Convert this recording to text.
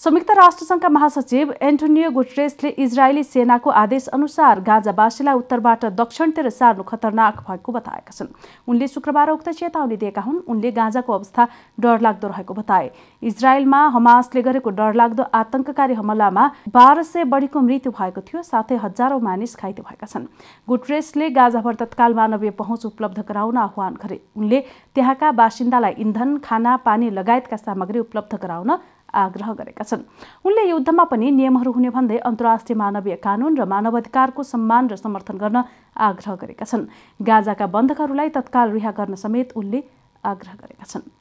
संयुक्त राष्ट्रसङ्घका महासचिव एन्टोनियो गुटरेसले इजरायली सेनाको आदेश अनुसार गाँजावासीलाई उत्तरबाट दक्षिणतिर सार्नु खतरनाक भएको बताएका छन् उनले शुक्रबार उक्त चेतावनी दिएका हुन् उनले गाँजाको अवस्था डरलाग्दो रहेको बताए इजरायलमा हमासले गरेको डरलाग्दो आतंककारी हमलामा बाह्र सय बढीको मृत्यु भएको थियो साथै हजारौँ मानिस घाइते भएका छन् गुटरेसले गाँजाभर तत्काल मानवीय पहुँच उपलब्ध गराउन आह्वान गरे उनले त्यहाँका बासिन्दालाई इन्धन खाना पानी लगायतका सामग्री उपलब्ध गराउन आग्रह गरेका छन् उनले युद्धमा पनि नियमहरू हुने भन्दै अन्तर्राष्ट्रिय मानवीय कानुन र मानवाधिकारको सम्मान र समर्थन गर्न आग्रह गरेका छन् गाजाका बन्धकहरूलाई तत्काल रिहा गर्न समेत उनले आग्रह गरेका छन्